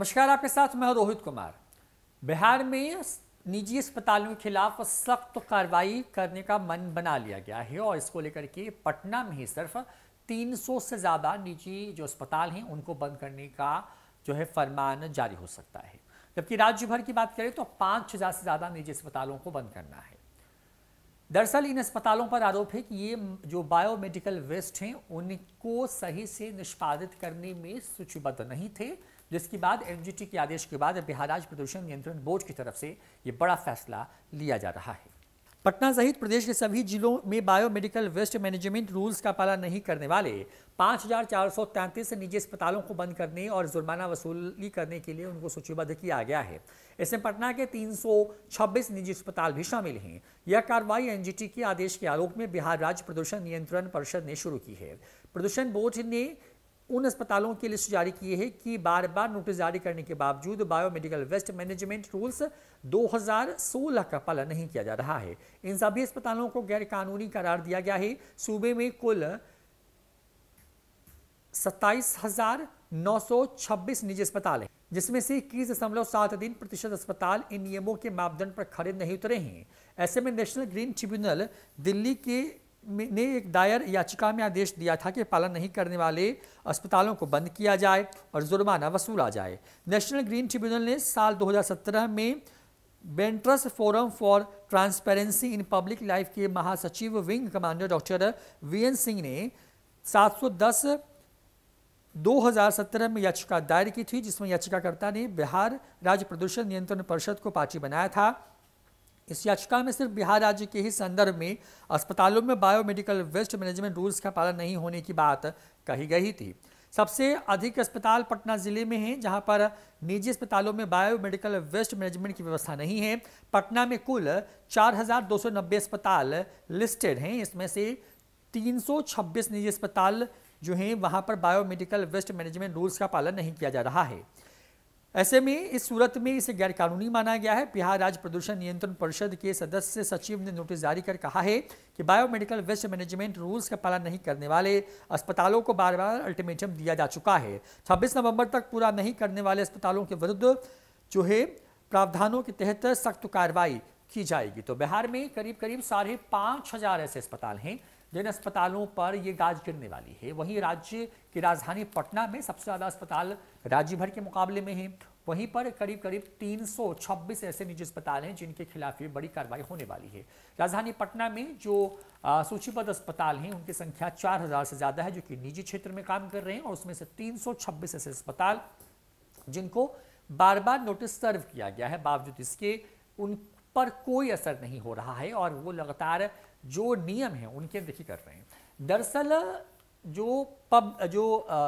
नमस्कार आपके साथ मैं रोहित कुमार बिहार में निजी अस्पतालों के खिलाफ सख्त कार्रवाई करने का मन बना लिया गया है और इसको लेकर के पटना में ही सिर्फ 300 से ज़्यादा निजी जो अस्पताल हैं उनको बंद करने का जो है फरमान जारी हो सकता है जबकि राज्य भर की बात करें तो पांच हज़ार से ज़्यादा निजी अस्पतालों को बंद करना है दरअसल इन अस्पतालों पर आरोप है कि ये जो बायोमेडिकल वेस्ट हैं उनको सही से निष्पादित करने में सूचीबद्ध नहीं थे जिसके बाद एनजीटी के आदेश के बाद बिहार राज्य प्रदूषण नियंत्रण बोर्ड की तरफ से ये बड़ा फैसला लिया जा रहा है पटना सहित प्रदेश के सभी जिलों में बायोमेडिकल वेस्ट मैनेजमेंट रूल्स का पालन नहीं करने वाले 5,433 निजी अस्पतालों को बंद करने और जुर्माना वसूली करने के लिए उनको सूचीबद्ध किया गया है इसमें पटना के 326 निजी अस्पताल भी शामिल हैं यह कार्रवाई एनजीटी के आदेश के आलोक में बिहार राज्य प्रदूषण नियंत्रण परिषद ने शुरू की है प्रदूषण बोर्ड ने उन अस्पतालों की लिस्ट जारी की है कि बार बार नोटिस जारी करने के बावजूद बायोमेडिकल वेस्ट मैनेजमेंट रूल्स 2016 का पालन नहीं किया जा रहा है इन सभी अस्पतालों को गैरकानूनी करार दिया गया है सूबे में कुल सत्ताईस हजार नौ सौ छब्बीस निजी अस्पताल हैं जिसमें से इक्कीस दशमलव सात तीन प्रतिशत अस्पताल इन नियमों के मापदंड पर खड़े नहीं उतरे हैं ऐसे में नेशनल ग्रीन ट्रिब्यूनल दिल्ली के ने एक दायर याचिका में आदेश दिया था कि पालन नहीं करने वाले अस्पतालों को बंद किया जाए और जुर्माना वसूला जाए नेशनल ग्रीन ट्रिब्यूनल ने साल 2017 में बेंट्रस forum for transparency in public life के महासचिव wing commander doctor V N Singh ने 710 2017 में याचिका दायर की थी जिसमें याचिकाकर्ता ने बिहार राज्य प्रदूषण नियंत्रण परिषद को पार्टी बनाया था इस याचिका में सिर्फ बिहार राज्य के ही संदर्भ में अस्पतालों में बायोमेडिकल वेस्ट मैनेजमेंट रूल्स का पालन नहीं होने की बात कही गई थी सबसे अधिक अस्पताल पटना जिले में हैं जहां पर निजी अस्पतालों में बायोमेडिकल वेस्ट मैनेजमेंट की व्यवस्था नहीं है पटना में कुल 4,290 अस्पताल लिस्टेड हैं इसमें से 326 निजी अस्पताल जो हैं वहां पर बायोमेडिकल वेस्ट मैनेजमेंट रूल्स का पालन नहीं किया जा रहा है ऐसे में इस सूरत में इसे गैरकानूनी माना गया है बिहार राज्य प्रदूषण नियंत्रण परिषद के सदस्य सचिव ने नोटिस जारी कर कहा है कि बायोमेडिकल वेस्ट मैनेजमेंट रूल्स का पालन नहीं करने वाले अस्पतालों को बार बार अल्टीमेटम दिया जा चुका है छब्बीस नवम्बर तक पूरा नहीं करने वाले अस्पतालों के विरुद्ध जो है प्रावधानों के तहत सख्त कार्रवाई की जाएगी तो बिहार में करीब करीब साढ़े पांच हज़ार ऐसे अस्पताल हैं जिन अस्पतालों पर ये गाज गिरने वाली है वहीं राज्य की राजधानी पटना में सबसे ज़्यादा अस्पताल राज्य भर के मुकाबले में है वहीं पर करीब करीब 326 ऐसे निजी अस्पताल हैं जिनके खिलाफ ये बड़ी कार्रवाई होने वाली है राजधानी पटना में जो सूचीबद्ध अस्पताल हैं उनकी संख्या 4000 से ज़्यादा है जो कि निजी क्षेत्र में काम कर रहे हैं और उसमें से 326 ऐसे अस्पताल जिनको बार बार नोटिस सर्व किया गया है बावजूद इसके उन पर कोई असर नहीं हो रहा है और वो लगातार जो नियम उनके अंदर अनदेखी कर रहे हैं दरअसल जो पब जो आ,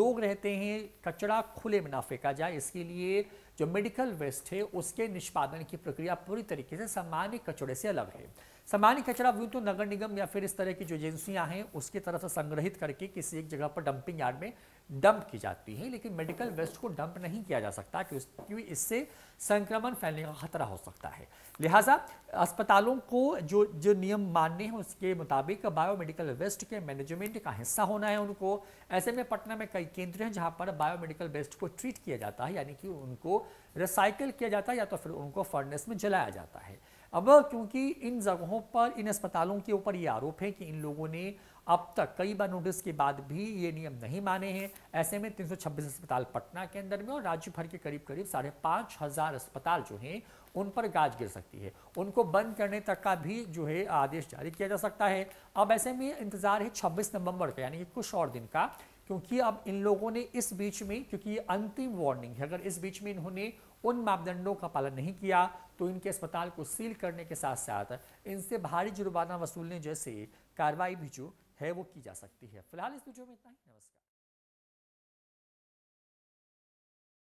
लोग रहते हैं कचरा खुले में ना फेंका जाए इसके लिए जो मेडिकल वेस्ट है उसके निष्पादन की प्रक्रिया पूरी तरीके से सामान्य कचड़े से अलग है सामान्य कचरा व्यू तो नगर निगम या फिर इस तरह की जो एजेंसियां हैं उसकी तरफ से संग्रहित करके किसी एक जगह पर डंपिंग यार्ड में डंप की जाती है लेकिन मेडिकल वेस्ट को डंप नहीं किया जा सकता क्योंकि इससे संक्रमण फैलने का खतरा हो सकता है लिहाजा अस्पतालों को जो जो नियम मानने हैं उसके मुताबिक बायोमेडिकल वेस्ट के मैनेजमेंट का हिस्सा होना है उनको ऐसे में पटना में कई केंद्र हैं जहां पर बायोमेडिकल वेस्ट को ट्रीट किया जाता है यानी कि उनको रिसाइकिल किया जाता है या तो फिर उनको फर्नेस में जलाया जाता है अब क्योंकि इन जगहों पर इन अस्पतालों के ऊपर ये आरोप है कि इन लोगों ने अब तक कई बार नोटिस के बाद भी ये नियम नहीं माने हैं ऐसे में 326 अस्पताल पटना के अंदर में और राज्य भर के करीब करीब साढ़े पाँच हज़ार अस्पताल जो हैं उन पर गाज गिर सकती है उनको बंद करने तक का भी जो है आदेश जारी किया जा सकता है अब ऐसे में इंतजार है 26 नवंबर का यानी कि कुछ और दिन का क्योंकि अब इन लोगों ने इस बीच में क्योंकि ये अंतिम वार्निंग है अगर इस बीच में इन्होंने उन मापदंडों का पालन नहीं किया तो इनके अस्पताल को सील करने के साथ साथ इनसे भारी जुर्माना वसूलने जैसे कार्रवाई भी जो है वो की जा सकती है फिलहाल इस वीडियो में इतना ही नमस्कार